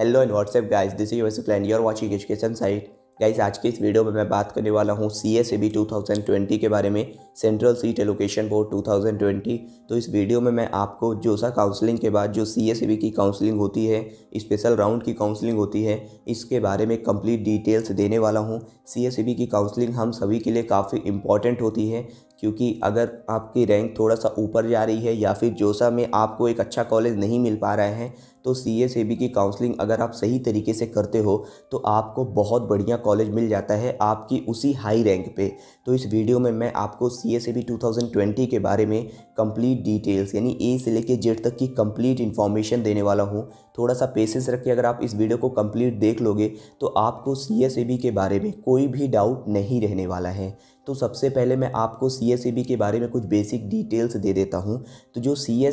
hello and WhatsApp guys this is Shukla and your education site guys आज के इस video में मैं बात करने वाला हूँ C S B two thousand twenty के बारे में central seat allocation board two thousand twenty तो इस वीडियो में मैं आपको जो सा काउंसलिंग के बाद जो सी एस बी की काउंसलिंग होती है स्पेशल राउंड की काउंसलिंग होती है इसके बारे में कंप्लीट डिटेल्स देने वाला हूँ सी एस बी की काउंसलिंग हम सभी के लिए काफ़ी इंपॉर्टेंट होती है क्योंकि अगर आपकी रैंक थोड़ा सा ऊपर जा रही है या फिर जोसा में आपको एक अच्छा कॉलेज नहीं मिल पा रहा है तो सी एस ए बी की काउंसलिंग अगर आप सही तरीके से करते हो तो आपको बहुत बढ़िया कॉलेज मिल जाता है आपकी उसी हाई रैंक पे तो इस वीडियो में मैं आपको C S A B two thousand twenty के बारे में कंप्लीट डिटेल्स यानी ए से लेके जेड तक की कंप्लीट इन्फॉर्मेशन देने वाला हूँ थोड़ा सा पेशेंस रख के अगर आप इस वीडियो को कंप्लीट देख लोगे तो आपको सी के बारे में कोई भी डाउट नहीं रहने वाला है तो सबसे पहले मैं आपको सी के बारे में कुछ बेसिक डिटेल्स दे देता हूँ तो जो सी है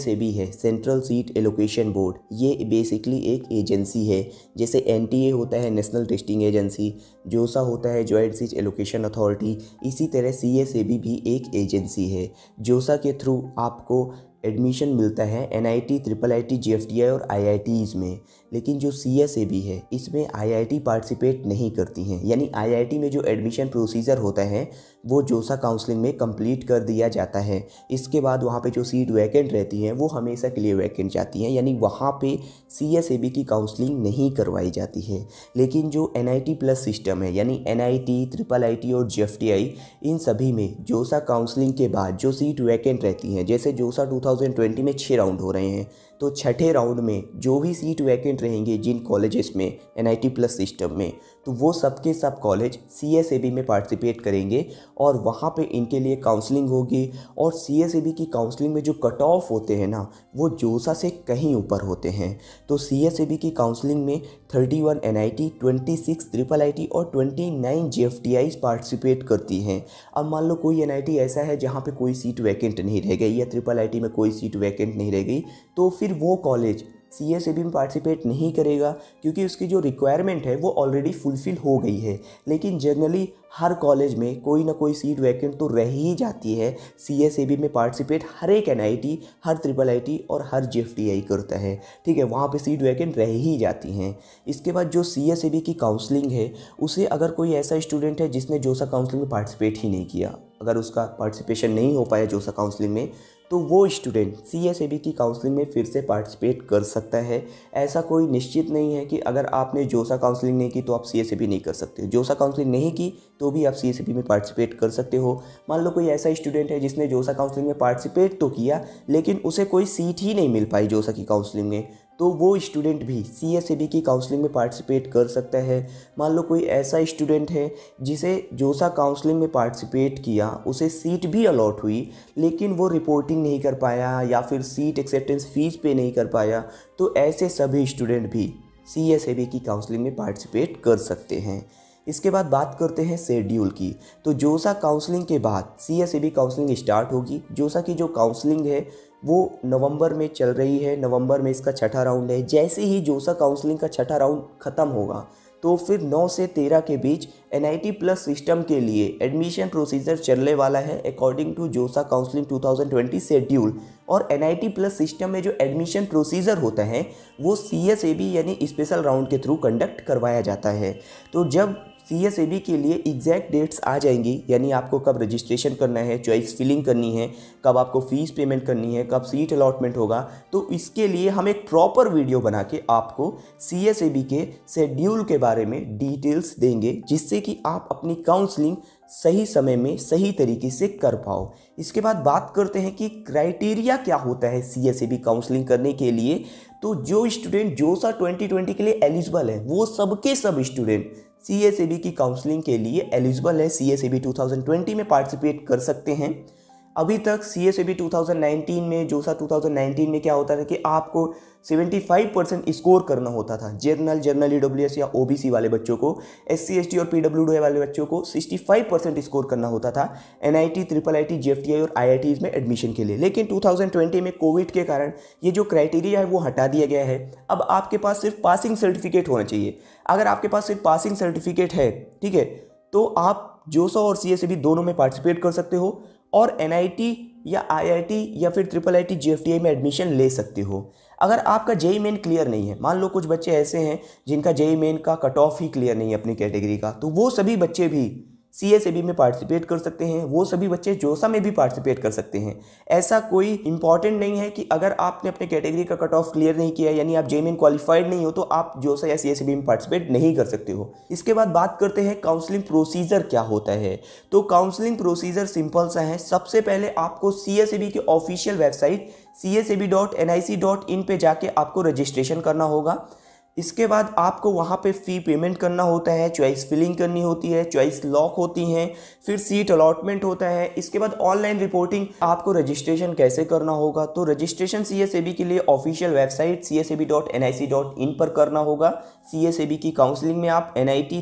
सेंट्रल सीट एलोकेशन बोर्ड ये बेसिकली एक एजेंसी है जैसे एन होता है नेशनल टेस्टिंग एजेंसी जोसा होता है जॉइंट सीट एलोकेशन अथॉरिटी इसी तरह सी भी एक एजेंसी है जोसा के थ्रू आपको एडमिशन मिलता है N I T triple I T G F T I और आई आई टीज़ में लेकिन जो सी एस ए बी है इसमें आई आई टी पार्टिसिपेट नहीं करती हैं यानी आई आई टी में जो एडमिशन प्रोसीजर होता है वो जोसा काउंसलिंग में कंप्लीट कर दिया जाता है इसके बाद वहाँ पे जो सीट वैकेंट रहती है वो हमेशा के लिए वैकेंट जाती है यानी वहाँ पे सी एस ए बी की काउंसलिंग नहीं करवाई जाती है लेकिन जो N I T plus system है यानी N I T triple I T और जी एफ टी आई इन सभी में जोसा काउंसलिंग के बाद जो सीट वैकेंट रहती हैं जैसे जोसा टू 2020 में छः राउंड हो रहे हैं तो छठे राउंड में जो भी सीट वैकेंट रहेंगे जिन कॉलेजेस में एन आई प्लस सिस्टम में तो वो सबके सब कॉलेज सी में पार्टिसिपेट करेंगे और वहाँ पे इनके लिए काउंसलिंग होगी और सी की काउंसलिंग में जो कट ऑफ होते हैं ना वो जोसा से कहीं ऊपर होते हैं तो सी की काउंसलिंग में thirty one N I T twenty six triple I T और twenty nine J F T participate करती हैं अब मान लो कोई एन आई टी ऐसा है जहाँ पर कोई सीट वैकेंट नहीं रह गई या ट्रिपल आई टी में कोई सीट वैकेंट नहीं रह गई तो फिर फिर वो college C S A B में पार्टिसिपेट नहीं करेगा क्योंकि उसकी जो रिक्वायरमेंट है वो ऑलरेडी फुलफ़िल हो गई है लेकिन जनरली हर कॉलेज में कोई ना कोई सीट वैकेंट तो रह ही जाती है सी एस ए बी में पार्टिसिपेट हर एक एन आई टी हर ट्रिपल आई टी और हर जे एफ टी आई करता है ठीक है वहाँ पे सीट वैकेंट रह ही जाती हैं इसके बाद जो सी एस ए बी की काउंसलिंग है उसे अगर कोई ऐसा स्टूडेंट है जिसने जोसा काउंसलिंग में पार्टिसिपेट ही नहीं किया अगर उसका पार्टिसिपेशन नहीं हो पाया जोसा काउंसलिंग में तो वो student C S A B की काउंसलिंग में फिर से पार्टिसिपेट कर सकता है ऐसा कोई निश्चित नहीं है कि अगर आपने जोसा काउंसलिंग नहीं की तो आप सी एस ए बी नहीं कर सकते जोसा काउंसलिंग नहीं की तो भी आप सी एस ए बी में पार्टिसिपेट कर सकते हो मान लो कोई ऐसा स्टूडेंट है जिसने जोसा काउंसलिंग में पार्टिसिपेट तो किया लेकिन उसे कोई सीट ही नहीं मिल पाई जोसा की काउंसलिंग में तो वो स्टूडेंट भी सी एस बी की काउंसलिंग में पार्टिसिपेट कर सकता है मान लो कोई ऐसा स्टूडेंट है जिसे जोसा काउंसलिंग में पार्टिसिपेट किया उसे सीट भी अलॉट हुई लेकिन वो रिपोर्टिंग नहीं कर पाया या फिर सीट एक्सेप्टेंस फीस पे नहीं कर पाया तो ऐसे सभी स्टूडेंट भी सी एस e की काउंसलिंग में पार्टिसिपेट कर सकते हैं इसके बाद बात करते हैं शेड्यूल की तो जोसा काउंसलिंग के बाद सी एस काउंसलिंग स्टार्ट होगी जोसा की जो काउंसलिंग है वो नवंबर में चल रही है नवंबर में इसका छठा राउंड है जैसे ही जोसा काउंसलिंग का छठा राउंड ख़त्म होगा तो फिर 9 से 13 के बीच एन प्लस सिस्टम के लिए एडमिशन प्रोसीजर चलने वाला है according to JoSAA counselling 2020 schedule और एन प्लस सिस्टम में जो एडमिशन प्रोसीजर होता है वो सी यानी स्पेशल राउंड के थ्रू कंडक्ट करवाया जाता है तो जब सी के लिए एग्जैक्ट डेट्स आ जाएंगी यानी आपको कब रजिस्ट्रेशन करना है चॉइस फिलिंग करनी है कब आपको फ़ीस पेमेंट करनी है कब सीट अलॉटमेंट होगा तो इसके लिए हम एक प्रॉपर वीडियो बना के आपको सी के शेड्यूल के बारे में डिटेल्स देंगे जिससे कि आप अपनी काउंसलिंग सही समय में सही तरीके से कर पाओ इसके बाद बात करते हैं कि क्राइटेरिया क्या होता है सी एस काउंसलिंग करने के लिए तो जो स्टूडेंट जो सा 2020 के लिए एलिजिबल है वो सबके सब स्टूडेंट सी की काउंसलिंग के लिए एलिजिबल है सी 2020 में पार्टिसिपेट कर सकते हैं अभी तक C S A B two thousand nineteen में जोसा नाइनटीन में क्या होता था कि आपको सेवेंटी फाइव परसेंट स्कोर करना होता था general general E W S या ओ बी सी वाले बच्चों को एस सी एस टी और पी डब्ल्यू वाले बच्चों को सिक्सटी फाइव परसेंट स्कोर करना होता था N I T triple I T J F T I और आई आई टी में एडमिशन के लिए लेकिन टू थाउजेंड ट्वेंटी में कोविड के कारण ये जो क्राइटेरिया है वो हटा दिया गया है अब आपके पास सिर्फ पासिंग सर्टिफिकेट होना चाहिए अगर आपके पास सिर्फ पासिंग सर्टिफिकेट है ठीक है तो आप जोसा और सी एस ए बी दोनों में पार्टिसिपेट कर सकते हो और एन या आई या फिर ट्रिपल आई टी में एडमिशन ले सकते हो अगर आपका जेई मेन क्लियर नहीं है मान लो कुछ बच्चे ऐसे हैं जिनका जेई मेन e का कट ऑफ ही क्लियर नहीं है अपनी कैटेगरी का तो वो सभी बच्चे भी सी एस ए बी में पार्टिसिपेट कर सकते हैं वो सभी बच्चे जोसा में भी पार्टिसिपेट कर सकते हैं ऐसा कोई इंपॉर्टेंट नहीं है कि अगर आपने अपने कैटेगरी का कट ऑफ क्लियर नहीं किया यानी आप इन क्वालिफाइड नहीं हो तो आप जोसा या सी एस ए बी में पार्टिसिपेट नहीं कर सकते हो इसके बाद बात करते हैं काउंसलिंग प्रोसीजर क्या होता है तो काउंसलिंग प्रोसीजर सिंपल सा है सबसे पहले आपको सी एस ए बी के official website C S A B dot N I C dot in पर जाके आपको रजिस्ट्रेशन करना होगा इसके बाद आपको वहाँ पे फ़ी पेमेंट करना होता है चॉइस फिलिंग करनी होती है चॉइस लॉक होती हैं फिर सीट अलॉटमेंट होता है इसके बाद ऑनलाइन रिपोर्टिंग आपको रजिस्ट्रेशन कैसे करना होगा तो रजिस्ट्रेशन सी के लिए ऑफिशियल वेबसाइट सी पर करना होगा सी की काउंसलिंग में आप एन आई टी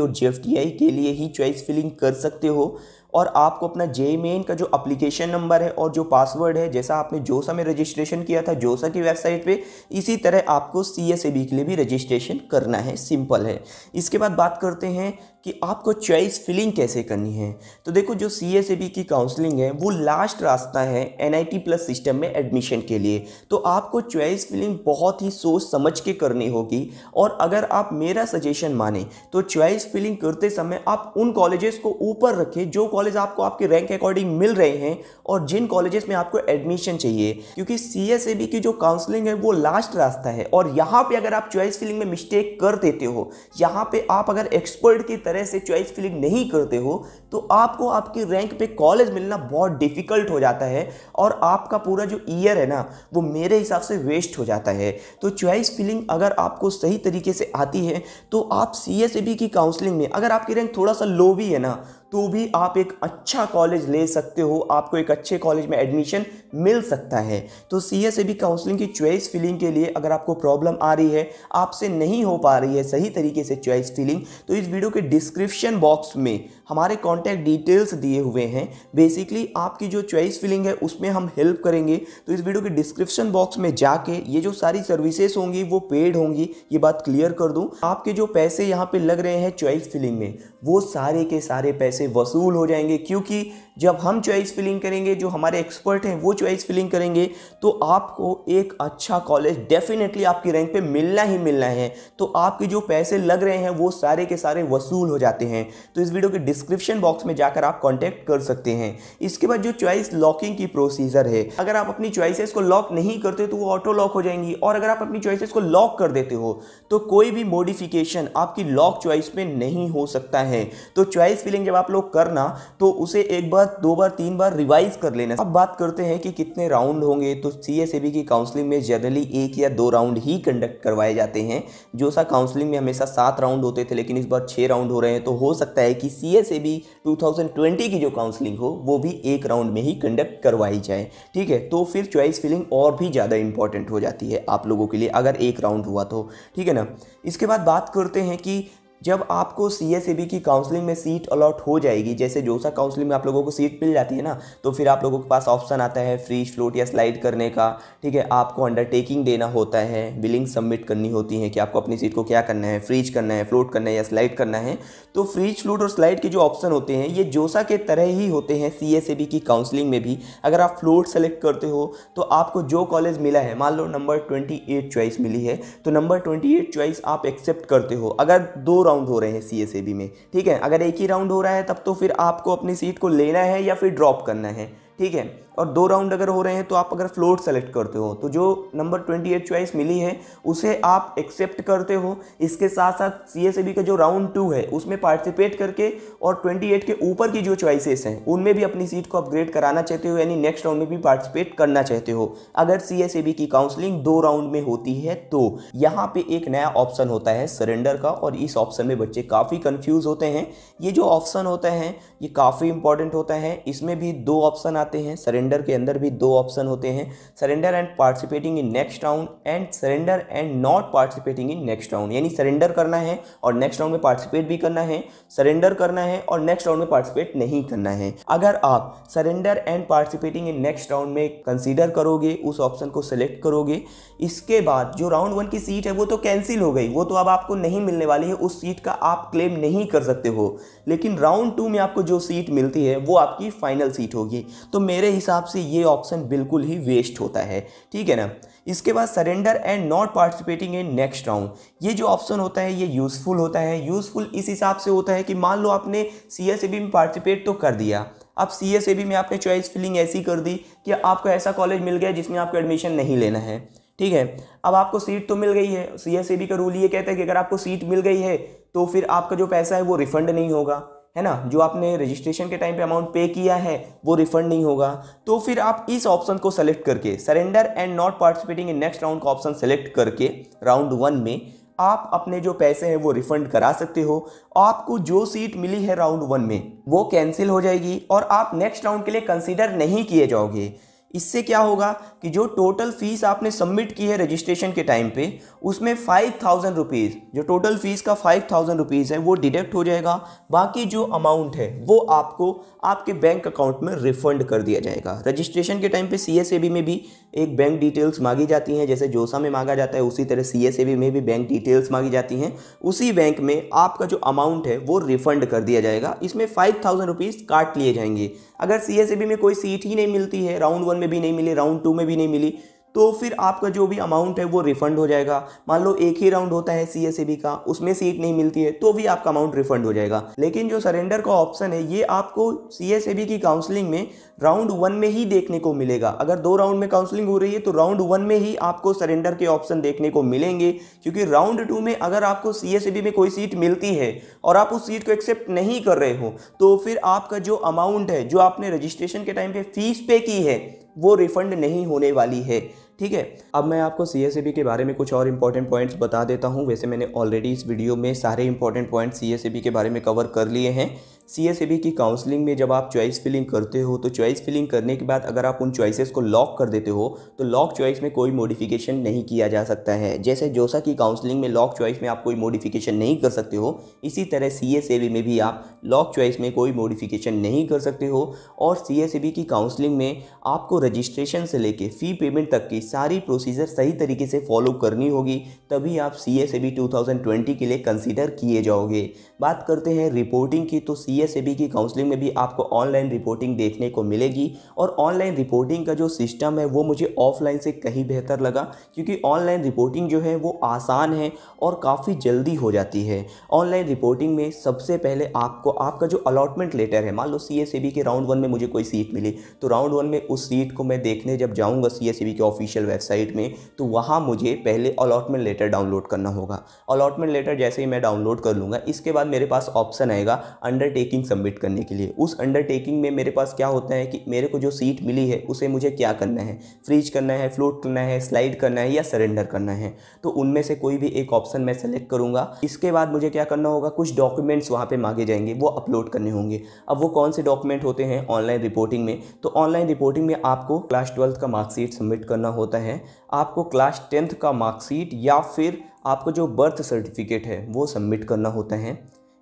और जे के लिए ही चॉइस फिलिंग कर सकते हो और आपको अपना जे मेन का जो अप्लीकेशन नंबर है और जो पासवर्ड है जैसा आपने जोसा में रजिस्ट्रेशन किया था जोसा की वेबसाइट पे इसी तरह आपको सी एस के लिए भी रजिस्ट्रेशन करना है सिंपल है इसके बाद बात करते हैं कि आपको चॉइस फिलिंग कैसे करनी है तो देखो जो सी एस की काउंसलिंग है वो लास्ट रास्ता है एन प्लस सिस्टम में एडमिशन के लिए तो आपको चॉइस फिलिंग बहुत ही सोच समझ के करनी होगी और अगर आप मेरा सजेशन माने तो चॉइस फिलिंग करते समय आप उन कॉलेजेस को ऊपर रखें जो कॉलेज कॉलेज आपको आपके रैंक अकॉर्डिंग मिल रहे हैं और जिन कॉलेजेस में आपको एडमिशन चाहिए क्योंकि सी की जो काउंसलिंग है वो लास्ट रास्ता है और यहाँ पे अगर आप चॉइस फिलिंग में मिस्टेक कर देते हो यहाँ पे आप अगर एक्सपर्ट की तरह से चॉइस फिलिंग नहीं करते हो तो आपको आपके रैंक पे कॉलेज मिलना बहुत डिफिकल्ट हो जाता है और आपका पूरा जो ईयर है ना वो मेरे हिसाब से वेस्ट हो जाता है तो चॉइस फिलिंग अगर आपको सही तरीके से आती है तो आप सी की काउंसलिंग में अगर आपकी रैंक थोड़ा सा लो भी है ना तो भी आप एक अच्छा कॉलेज ले सकते हो आपको एक अच्छे कॉलेज में एडमिशन मिल सकता है तो C S A B counselling की चॉइस फिलिंग के लिए अगर आपको प्रॉब्लम आ रही है आपसे नहीं हो पा रही है सही तरीके से चॉइस फिलिंग तो इस वीडियो के डिस्क्रिप्शन बॉक्स में हमारे कॉन्टैक्ट डिटेल्स दिए हुए हैं बेसिकली आपकी जो चॉइस फिलिंग है उसमें हम हेल्प करेंगे तो इस वीडियो के डिस्क्रिप्शन बॉक्स में जाके ये जो सारी सर्विसेज होंगी वो पेड होंगी ये बात क्लियर कर दूँ आपके जो पैसे यहाँ पर लग रहे हैं चॉइस फिलिंग में वो सारे के सारे पैसे वसूल हो जाएंगे क्योंकि जब हम चॉइस फिलिंग करेंगे जो हमारे एक्सपर्ट हैं वो चॉइस फिलिंग करेंगे तो आपको एक अच्छा कॉलेज डेफिनेटली आपकी रैंक पे मिलना ही मिलना है तो आपके जो पैसे लग रहे हैं वो सारे के सारे वसूल हो जाते हैं तो इस वीडियो के डिस्क्रिप्शन बॉक्स में जाकर आप कॉन्टैक्ट कर सकते हैं इसके बाद जो चॉइस लॉकिंग की प्रोसीजर है अगर आप अपनी चॉइसेस को लॉक नहीं करते तो वो ऑटो लॉक हो जाएंगी और अगर आप अपनी चॉइसेस को लॉक कर देते हो तो कोई भी मॉडिफिकेशन आपकी लॉक चॉइस में नहीं हो सकता है तो चॉइस फिलिंग जब आप लोग करना तो उसे एक बार बार दो बार तीन बार रिवाइज कर लेना अब बात करते हैं कि कितने राउंड होंगे तो सी की काउंसलिंग में जनरली एक या दो राउंड ही कंडक्ट करवाए जाते हैं जो सा काउंसलिंग में हमेशा सात राउंड होते थे लेकिन इस बार छः राउंड हो रहे हैं तो हो सकता है कि सी एस की जो काउंसलिंग हो वो भी एक राउंड में ही कंडक्ट करवाई जाए ठीक है तो फिर चॉइस फिलिंग और भी ज़्यादा इंपॉर्टेंट हो जाती है आप लोगों के लिए अगर एक राउंड हुआ तो ठीक है ना इसके बाद बात करते हैं कि जब आपको सी एस बी की काउंसलिंग में सीट अलॉट हो जाएगी जैसे जोसा काउंसलिंग में आप लोगों को सीट मिल जाती है ना तो फिर आप लोगों के पास ऑप्शन आता है फ्री फ्लोट या स्लाइड करने का ठीक है आपको अंडरटेकिंग देना होता है बिलिंग सबमिट करनी होती है कि आपको अपनी सीट को क्या करना है फ्रीज करना है फ्लोट करना है या स्लाइड करना है तो फ्रीज फ्लोट और स्लाइड के जो ऑप्शन होते हैं ये जोसा के तरह ही होते हैं सी एस की काउंसलिंग में भी अगर आप फ्लोट सेलेक्ट करते हो तो आपको जो कॉलेज मिला है मान लो नंबर ट्वेंटी चॉइस मिली है तो नंबर ट्वेंटी चॉइस आप एक्सेप्ट करते हो अगर दो राउंड हो रहे हैं सी एस ए बी में ठीक है अगर एक ही राउंड हो रहा है तब तो फिर आपको अपनी सीट को लेना है या फिर ड्रॉप करना है ठीक है और दो राउंड अगर हो रहे हैं तो आप अगर फ्लोट सेलेक्ट करते हो तो जो नंबर ट्वेंटी एट चॉइस मिली है उसे आप एक्सेप्ट करते हो इसके साथ साथ सी का जो राउंड टू है उसमें पार्टिसिपेट करके और ट्वेंटी एट के ऊपर की जो चॉइसेस हैं उनमें भी अपनी सीट को अपग्रेड कराना चाहते हो यानी नेक्स्ट राउंड में भी पार्टिसिपेट करना चाहते हो अगर सी की काउंसलिंग दो राउंड में होती है तो यहाँ पर एक नया ऑप्शन होता है सरेंडर का और इस ऑप्शन में बच्चे काफ़ी कन्फ्यूज़ होते हैं ये जो ऑप्शन होता है ये काफ़ी इंपॉर्टेंट होता है इसमें भी दो ऑप्शन आते हैं सरेंडर के अंदर भी दो ऑप्शन होते हैं surrender and participating in next round and surrender and not participating in next round यानी सरेंडर करना है और नेक्स्ट राउंड में पार्टिसिपेट भी करना है सरेंडर करना है और नेक्स्ट राउंड में पार्टिसिपेट नहीं करना है अगर आप surrender and participating in next round में कंसिडर करोगे उस ऑप्शन को सिलेक्ट करोगे इसके बाद जो राउंड वन की सीट है वो तो कैंसिल हो गई वो तो अब आपको नहीं मिलने वाली है उस सीट का आप क्लेम नहीं कर सकते हो लेकिन राउंड टू में आपको जो सीट मिलती है वो आपकी फाइनल सीट होगी तो मेरे हिसाब से ये ऑप्शन बिल्कुल ही वेस्ट होता है ठीक है ना इसके बाद surrender and not participating in next round ये जो ऑप्शन होता है ये यूज़फुल होता है यूज़फुल इस हिसाब से होता है कि मान लो आपने सी एस ए बी में पार्टिसिपेट तो कर दिया अब सी एस ए बी में आपने चॉइस फिलिंग ऐसी कर दी कि आपको ऐसा कॉलेज मिल गया जिसमें आपको एडमिशन नहीं लेना है ठीक है अब आपको सीट तो मिल गई है सी एस ए बी का रूल ये कहता है कि अगर आपको सीट मिल गई है तो फिर आपका जो पैसा है वो रिफंड नहीं होगा है ना जो आपने रजिस्ट्रेशन के टाइम पे अमाउंट पे किया है वो रिफंड नहीं होगा तो फिर आप इस ऑप्शन को सेलेक्ट करके surrender and not participating in next round का ऑप्शन सेलेक्ट करके राउंड वन में आप अपने जो पैसे हैं वो रिफंड करा सकते हो आपको जो सीट मिली है राउंड वन में वो कैंसिल हो जाएगी और आप नेक्स्ट राउंड के लिए कंसिडर नहीं किए जाओगे इससे क्या होगा कि जो टोटल फीस आपने सबमिट की है रजिस्ट्रेशन के टाइम पे उसमें फाइव थाउजेंड रुपीज़ जो टोटल फीस का फाइव थाउजेंड रुपीज़ है वो डिडक्ट हो जाएगा बाकी जो अमाउंट है वो आपको आपके बैंक अकाउंट में रिफंड कर दिया जाएगा रजिस्ट्रेशन के टाइम पे सी में भी एक बैंक डिटेल्स मांगी जाती हैं जैसे जोसा में मांगा जाता है उसी तरह सी में भी बैंक डिटेल्स मांगी जाती हैं उसी बैंक में आपका जो अमाउंट है वो रिफंड कर दिया जाएगा इसमें फाइव थाउजेंड रुपीज़ काट लिए जाएंगे अगर सी में कोई सीट ही नहीं मिलती है राउंड वन में भी नहीं मिली राउंड टू में भी नहीं मिली तो फिर आपका जो भी अमाउंट है वो रिफंड हो जाएगा मान लो एक ही राउंड होता है सी का उसमें सीट नहीं मिलती है तो भी आपका अमाउंट रिफंड हो जाएगा लेकिन जो सरेंडर का ऑप्शन है ये आपको सी की काउंसलिंग में राउंड वन में ही देखने को मिलेगा अगर दो राउंड में काउंसलिंग हो रही है तो राउंड वन में ही आपको सरेंडर के ऑप्शन देखने को मिलेंगे क्योंकि राउंड टू में अगर आपको सी में कोई सीट मिलती है और आप उस सीट को एक्सेप्ट नहीं कर रहे हो तो फिर आपका जो अमाउंट है जो आपने रजिस्ट्रेशन के टाइम पर फीस पे की है वो रिफ़ंड नहीं होने वाली है ठीक है अब मैं आपको सी e के बारे में कुछ और इंपॉर्टेंट पॉइंट्स बता देता हूँ वैसे मैंने ऑलरेडी इस वीडियो में सारे इंपॉर्टेंट पॉइंट्स सी के बारे में कवर कर लिए हैं सी एस ए बी की काउंसलिंग में जब आप चॉइस फिलिंग करते हो तो चॉइस फिलिंग करने के बाद अगर आप उन चॉइसेस को लॉक कर देते हो तो लॉक चॉइस में कोई मॉडिफिकेशन नहीं किया जा सकता है जैसे जोसा की काउंसलिंग में लॉक चॉइस में आप कोई मॉडिफिकेशन नहीं कर सकते हो इसी तरह सी एस ए बी में भी आप लॉक चॉइस में कोई मॉडिफिकेशन नहीं कर सकते हो और सी एस ए बी की काउंसलिंग में आपको रजिस्ट्रेशन से लेकर फ़ी पेमेंट तक की सारी प्रोसीजर सही तरीके से फॉलो करनी होगी तभी आप C S A B two thousand twenty के लिए कंसिडर किए जाओगे बात करते हैं रिपोर्टिंग की तो सी ई की काउंसलिंग में भी आपको ऑनलाइन रिपोर्टिंग देखने को मिलेगी और ऑनलाइन रिपोर्टिंग का जो सिस्टम है वो मुझे ऑफलाइन से कहीं बेहतर लगा क्योंकि ऑनलाइन रिपोर्टिंग जो है वो आसान है और काफ़ी जल्दी हो जाती है ऑनलाइन रिपोर्टिंग में सबसे पहले आपको आपका जो अलॉटमेंट लेटर है मान लो सी के राउंड वन में मुझे कोई सीट मिली तो राउंड वन में उस सीट को मैं देखने जब जाऊँगा सी के ऑफिशियल वेबसाइट में तो वहाँ मुझे पहले अलॉटमेंट लेटर डाउनलोड करना होगा अलॉटमेंट लेटर जैसे ही मैं डाउनलोड कर लूँगा इसके बाद मेरे पास ऑप्शन आएगा अंडरटेक अंडरटेकिंग सबमिट करने के लिए उस अंडरटेकिंग में मेरे पास क्या होता है कि मेरे को जो सीट मिली है उसे मुझे क्या करना है फ्रीज करना है फ्लोट करना है स्लाइड करना है या सरेंडर करना है तो उनमें से कोई भी एक ऑप्शन मैं सेलेक्ट करूंगा इसके बाद मुझे क्या करना होगा कुछ डॉक्यूमेंट्स वहाँ पर मांगे जाएंगे वो अपलोड करने होंगे अब वो कौन से डॉक्यूमेंट होते हैं ऑनलाइन रिपोर्टिंग में तो ऑनलाइन रिपोर्टिंग में आपको क्लास ट्वेल्थ का मार्कशीट सबमिट करना होता है आपको क्लास टेंथ का मार्कशीट या फिर आपको जो बर्थ सर्टिफिकेट है वो सबमिट करना होता है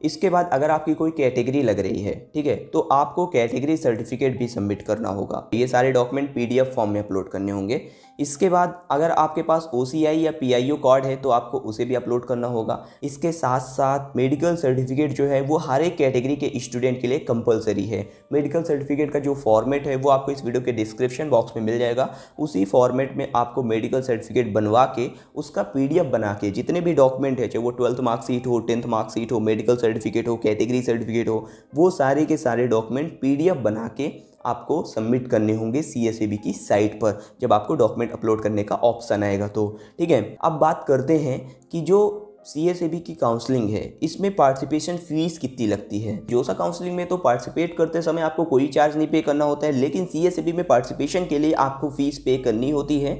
इसके बाद अगर आपकी कोई कैटेगरी लग रही है ठीक है तो आपको कैटेगरी सर्टिफिकेट भी सबमिट करना होगा ये सारे डॉक्यूमेंट पीडीएफ फॉर्म में अपलोड करने होंगे इसके बाद अगर आपके पास ओ या पी आई कार्ड है तो आपको उसे भी अपलोड करना होगा इसके साथ साथ मेडिकल सर्टिफिकेट जो है वो हर एक कैटेगरी के स्टूडेंट के लिए कंपलसरी है मेडिकल सर्टिफिकेट का जो फॉर्मेट है वो आपको इस वीडियो के डिस्क्रिप्शन बॉक्स में मिल जाएगा उसी फॉर्मेट में आपको मेडिकल सर्टिफिकेट बनवा के उसका पी बना के जितने भी डॉक्यूमेंट है चाहे वो ट्वेल्थ मार्कशीट हो टेंथ मार्कशीट हो मेडिकल सर्टिफिकेट हो कैटेगरी सर्टिफिकेट हो वो सारे के सारे डॉक्यूमेंट पी बना के आपको सबमिट करने होंगे सी की साइट पर जब आपको डॉक्यूमेंट अपलोड करने का ऑप्शन आएगा तो ठीक है अब बात करते हैं कि जो सी एस ए बी की काउंसलिंग है इसमें पार्टिसिपेशन फीस कितनी लगती है जोसा काउंसलिंग में तो पार्टिसिपेट करते समय आपको कोई चार्ज नहीं पे करना होता है लेकिन सी एस ए बी में पार्टिसिपेशन के लिए आपको फीस पे करनी होती है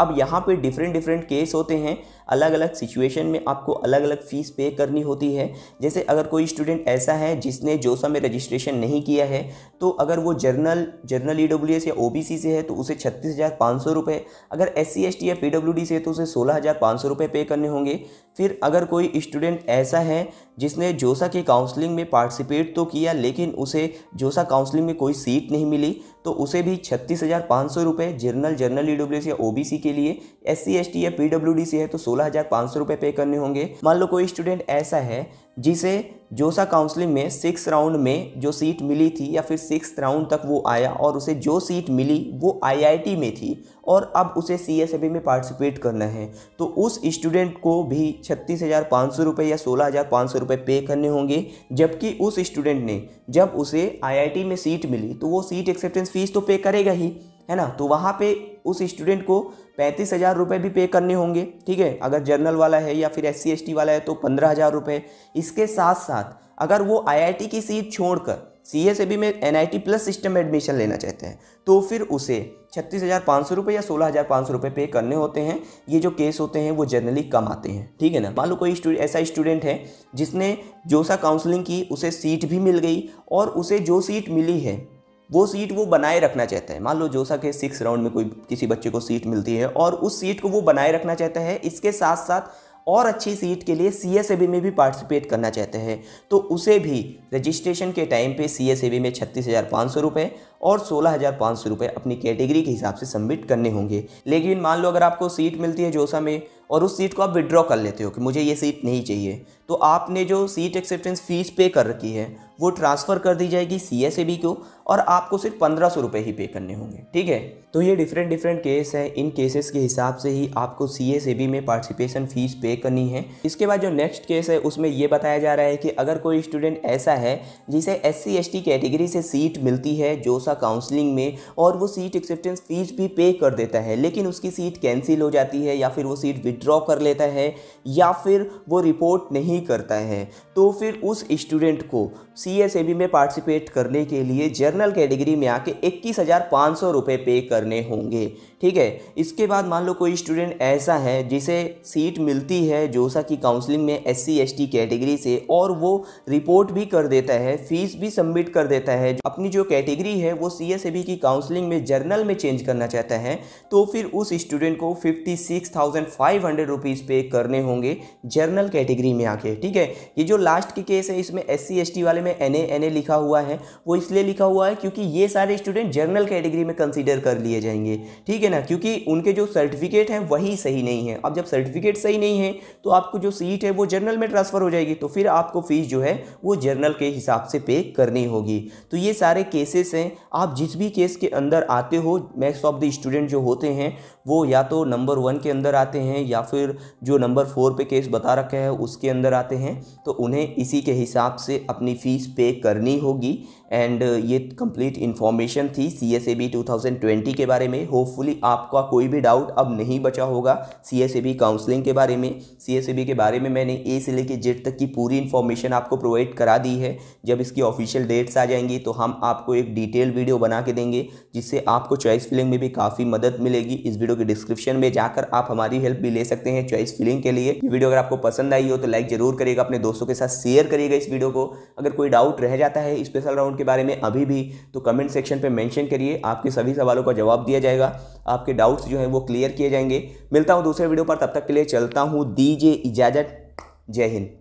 अब यहाँ पे डिफरेंट डिफरेंट केस होते हैं अलग अलग सिचुएशन में आपको अलग अलग फ़ीस पे करनी होती है जैसे अगर कोई स्टूडेंट ऐसा है जिसने जोसा में रजिस्ट्रेशन नहीं किया है तो अगर वो जर्नल जर्नल ई या ओ से है तो उसे छत्तीस हज़ार अगर एस सी या पी से है तो उसे सोलह हज़ार पे करने होंगे फिर अगर कोई स्टूडेंट ऐसा है जिसने जोसा के काउंसलिंग में पार्टिसिपेट तो किया लेकिन उसे जोसा काउंसलिंग में कोई सीट नहीं मिली तो उसे भी छत्तीस हज़ार पाँच सौ रुपये जर्नल जर्नल ई या ओ के लिए एस सी या पी से है तो सोलह सोलह हज़ार पाँच सौ रुपये पे करने होंगे मान लो कोई स्टूडेंट ऐसा है जिसे जोसा काउंसलिंग में सिक्स राउंड में जो सीट मिली थी या फिर सिक्स राउंड तक वो आया और उसे जो सीट मिली वो आईआईटी में थी और अब उसे सी में पार्टिसिपेट करना है तो उस स्टूडेंट को भी छत्तीस हज़ार पाँच सौ रुपये या सोलह हज़ार पाँच सौ रुपये पे करने होंगे जबकि उस स्टूडेंट ने जब उसे आईआईटी में सीट मिली तो वो सीट एक्सेप्टेंस फ़ीस तो पे करेगा ही है ना तो वहाँ पे उस स्टूडेंट को पैंतीस हज़ार रुपये भी पे करने होंगे ठीक है अगर जर्नल वाला है या फिर एस सी वाला है तो पंद्रह हज़ार रुपये इसके साथ साथ अगर वो आईआईटी की सीट छोड़कर सीए से में एन प्लस सिस्टम में एडमिशन लेना चाहते हैं तो फिर उसे छत्तीस हज़ार पाँच सौ रुपये या सोलह हज़ार पाँच सौ रुपये पे करने होते हैं ये जो केस होते हैं वो जनरली कम आते हैं ठीक है ना मान लो कोई ऐसा स्टूडेंट है जिसने जोसा काउंसलिंग की उसे सीट भी मिल गई और उसे जो सीट मिली है वो सीट वो बनाए रखना चाहता है मान लो जोसा के सिक्स राउंड में कोई किसी बच्चे को सीट मिलती है और उस सीट को वो बनाए रखना चाहता है इसके साथ साथ और अच्छी सीट के लिए सी एस में भी पार्टिसिपेट करना चाहते हैं तो उसे भी रजिस्ट्रेशन के टाइम पे सी एस में छत्तीस हज़ार पाँच सौ रुपये और सोलह हज़ार पाँच सौ रुपये अपनी कैटेगरी के हिसाब से सबमिट करने होंगे लेकिन मान लो अगर आपको सीट मिलती है जोसा में और उस सीट को आप विड्रॉ कर लेते हो कि मुझे ये सीट नहीं चाहिए तो आपने जो सीट एक्सेप्टेंस फ़ीस पे कर रखी है वो ट्रांसफ़र कर दी जाएगी सी एस ए बी को और आपको सिर्फ पंद्रह सौ रुपये ही पे करने होंगे ठीक है तो ये डिफरेंट डिफरेंट केस है इन केसेस के हिसाब से ही आपको सी एस ए बी में पार्टिसिपेशन फ़ीस पे करनी है इसके बाद जो नेक्स्ट केस है उसमें ये बताया जा रहा है कि अगर कोई स्टूडेंट ऐसा है जिसे S C S T category से सीट मिलती है जोसा काउंसलिंग में और वो सीट एक्सेप्टेंस फ़ीस भी पे कर देता है लेकिन उसकी सीट कैंसिल हो जाती है या फिर वो सीट विड्रॉ कर लेता है या फिर वो रिपोर्ट नहीं करता है तो फिर उस स्टूडेंट को सी में पार्टिसिपेट करने के लिए जर्नल कैटेगरी में आके इक्कीस हज़ार पाँच सौ रुपये पे करने होंगे ठीक है इसके बाद मान लो कोई स्टूडेंट ऐसा है जिसे सीट मिलती है जोसा की काउंसलिंग में एस सी कैटेगरी से और वो रिपोर्ट भी कर देता है फीस भी सबमिट कर देता है अपनी जो कैटेगरी है वो सी की काउंसलिंग में जर्नल में चेंज करना चाहता है तो फिर उस स्टूडेंट को fifty six thousand five hundred rupees pay करने होंगे जर्नल कैटेगरी में आके ठीक है ये जो लास्ट की केस है इसमें एस सी वाले में एन ए लिखा हुआ है वो इसलिए लिखा हुआ है क्योंकि ये सारे स्टूडेंट जर्नल कैटेगरी में कंसिडर कर लिए जाएंगे ठीक है ना क्योंकि उनके जो सर्टिफिकेट हैं वही सही नहीं है अब जब सर्टिफिकेट सही नहीं है तो आपको जो सीट है वो जर्नल में ट्रांसफ़र हो जाएगी तो फिर आपको फ़ीस जो है वो जर्नल के हिसाब से पे करनी होगी तो ये सारे केसेस हैं आप जिस भी केस के अंदर आते हो मैक्स ऑफ द स्टूडेंट जो होते हैं वो या तो नंबर वन के अंदर आते हैं या फिर जो नंबर फोर पे केस बता रखे हैं उसके अंदर आते हैं तो उन्हें इसी के हिसाब से अपनी फ़ीस पे करनी होगी एंड uh, ये कंप्लीट इन्फॉर्मेशन थी C S A B two thousand twenty के बारे में होपफुली आपका कोई भी डाउट अब नहीं बचा होगा C S A B counselling के बारे में सी एस ए बी के बारे में मैंने ए से लेकर जेड तक की पूरी इन्फॉर्मेशन आपको प्रोवाइड करा दी है जब इसकी ऑफिशियल डेट्स आ जाएंगी तो हम आपको एक डिटेल वीडियो बना के देंगे जिससे आपको चॉइस फिलिंग में भी काफ़ी मदद मिलेगी इस वीडियो के डिस्क्रिप्शन में जाकर आप हमारी हेल्प भी ले सकते हैं चॉइस फिलिंग के लिए वीडियो अगर आपको पसंद आई हो तो लाइक ज़रूर करिएगा अपने दोस्तों के साथ शेयर करिएगा इस वीडियो को अगर कोई डाउट रह जाता है स्पेशल राउंड के बारे में अभी भी तो कमेंट सेक्शन पे मेंशन करिए आपके सभी सवालों का जवाब दिया जाएगा आपके डाउट्स जो हैं वो क्लियर किए जाएंगे मिलता हूँ दूसरे वीडियो पर तब तक के लिए चलता हूँ दीजिए इजाज़त जय हिंद